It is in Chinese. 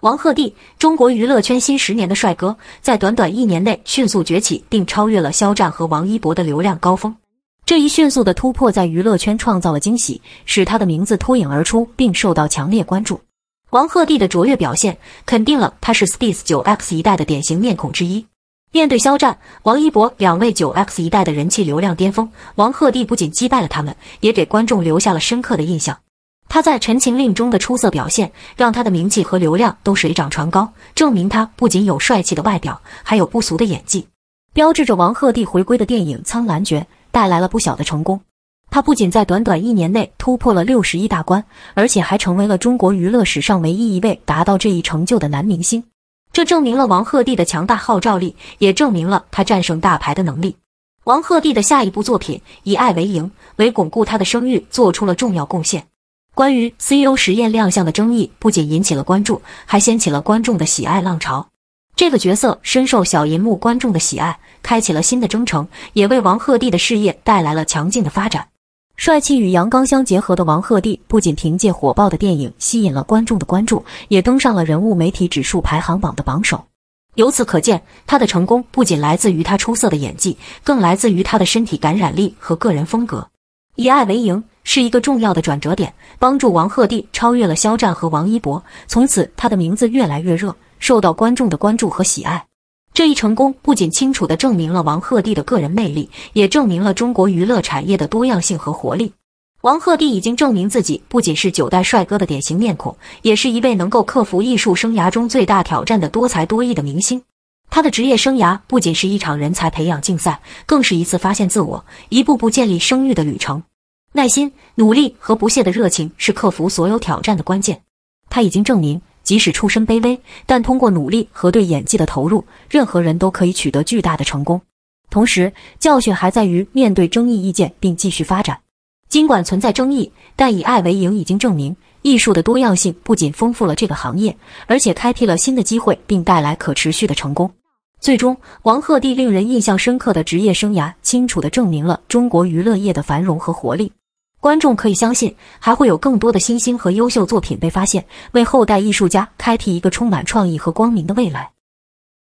王鹤棣，中国娱乐圈新十年的帅哥，在短短一年内迅速崛起，并超越了肖战和王一博的流量高峰。这一迅速的突破在娱乐圈创造了惊喜，使他的名字脱颖而出，并受到强烈关注。王鹤棣的卓越表现肯定了他是 s t s e 9x 一代的典型面孔之一。面对肖战、王一博两位 9x 一代的人气流量巅峰，王鹤棣不仅击败了他们，也给观众留下了深刻的印象。他在《陈情令》中的出色表现，让他的名气和流量都水涨船高，证明他不仅有帅气的外表，还有不俗的演技。标志着王鹤棣回归的电影《苍兰诀》带来了不小的成功。他不仅在短短一年内突破了六十亿大关，而且还成为了中国娱乐史上唯一一位达到这一成就的男明星。这证明了王鹤棣的强大号召力，也证明了他战胜大牌的能力。王鹤棣的下一部作品《以爱为营》为巩固他的声誉做出了重要贡献。关于 CEO 实验亮相的争议不仅引起了关注，还掀起了观众的喜爱浪潮。这个角色深受小银幕观众的喜爱，开启了新的征程，也为王鹤棣的事业带来了强劲的发展。帅气与阳刚相结合的王鹤棣，不仅凭借火爆的电影吸引了观众的关注，也登上了人物媒体指数排行榜的榜首。由此可见，他的成功不仅来自于他出色的演技，更来自于他的身体感染力和个人风格。以爱为营，是一个重要的转折点，帮助王鹤棣超越了肖战和王一博。从此，他的名字越来越热，受到观众的关注和喜爱。这一成功不仅清楚地证明了王鹤棣的个人魅力，也证明了中国娱乐产业的多样性和活力。王鹤棣已经证明自己不仅是九代帅哥的典型面孔，也是一位能够克服艺术生涯中最大挑战的多才多艺的明星。他的职业生涯不仅是一场人才培养竞赛，更是一次发现自我、一步步建立声誉的旅程。耐心、努力和不懈的热情是克服所有挑战的关键。他已经证明，即使出身卑微，但通过努力和对演技的投入，任何人都可以取得巨大的成功。同时，教训还在于面对争议意见并继续发展。尽管存在争议，但以爱为赢已经证明，艺术的多样性不仅丰富了这个行业，而且开辟了新的机会，并带来可持续的成功。最终，王鹤棣令人印象深刻的职业生涯清楚地证明了中国娱乐业的繁荣和活力。观众可以相信，还会有更多的新星和优秀作品被发现，为后代艺术家开辟一个充满创意和光明的未来。